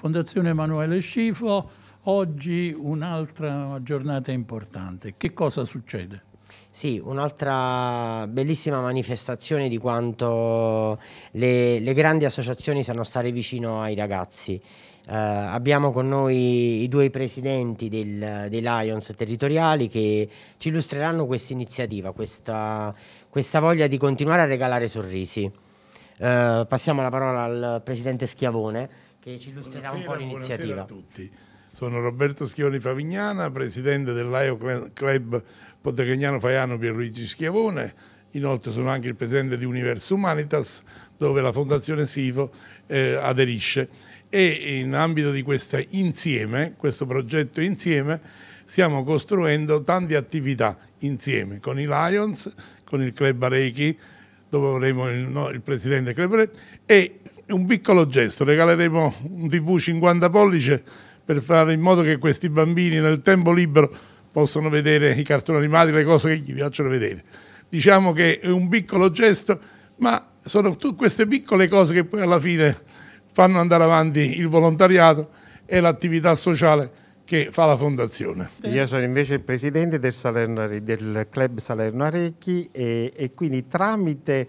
Fondazione Emanuele Scifo, oggi un'altra giornata importante. Che cosa succede? Sì, un'altra bellissima manifestazione di quanto le, le, grandi associazioni sanno stare vicino ai ragazzi. Eh, abbiamo con noi i due presidenti del, dei Lions territoriali che ci illustreranno questa iniziativa, questa, questa voglia di continuare a regalare sorrisi. Eh, passiamo la parola al presidente Schiavone che ci illustrerà buonasera, un po' l'iniziativa. Buonasera a tutti. Sono Roberto Schioni Favignana, presidente dell'AIO Club Pontecagnano Faiano Pierluigi Schiavone. Inoltre sono anche il presidente di Universo Humanitas, dove la Fondazione Sivo eh, aderisce. E in ambito di questo insieme, questo progetto insieme, stiamo costruendo tante attività insieme con i Lions, con il Club Arechi, dove avremo il, no, il presidente Clebre, e un piccolo gesto, regaleremo un TV 50 pollice per fare in modo che questi bambini nel tempo libero possano vedere i cartoni animati, le cose che gli piacciono vedere. Diciamo che è un piccolo gesto, ma sono tutte queste piccole cose che poi alla fine fanno andare avanti il volontariato e l'attività sociale che fa la fondazione. Io sono invece il presidente del, Salerno, del club Salerno Arecchi e, e quindi tramite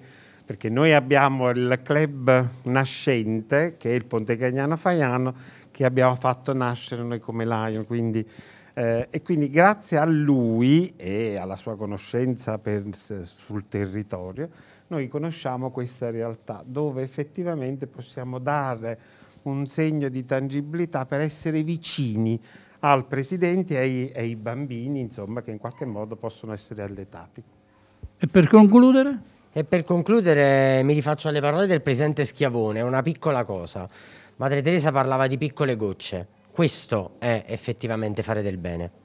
perché noi abbiamo il club nascente, che è il Pontecagnano Faiano, che abbiamo fatto nascere noi come Lion, quindi, eh, e quindi grazie a lui e alla sua conoscenza per, sul territorio, noi conosciamo questa realtà, dove effettivamente possiamo dare un segno di tangibilità per essere vicini al presidente e ai, ai bambini, insomma, che in qualche modo possono essere alletati. E per concludere? E per concludere mi rifaccio alle parole del presidente Schiavone, una piccola cosa. Madre Teresa parlava di piccole gocce. Questo è effettivamente fare del bene.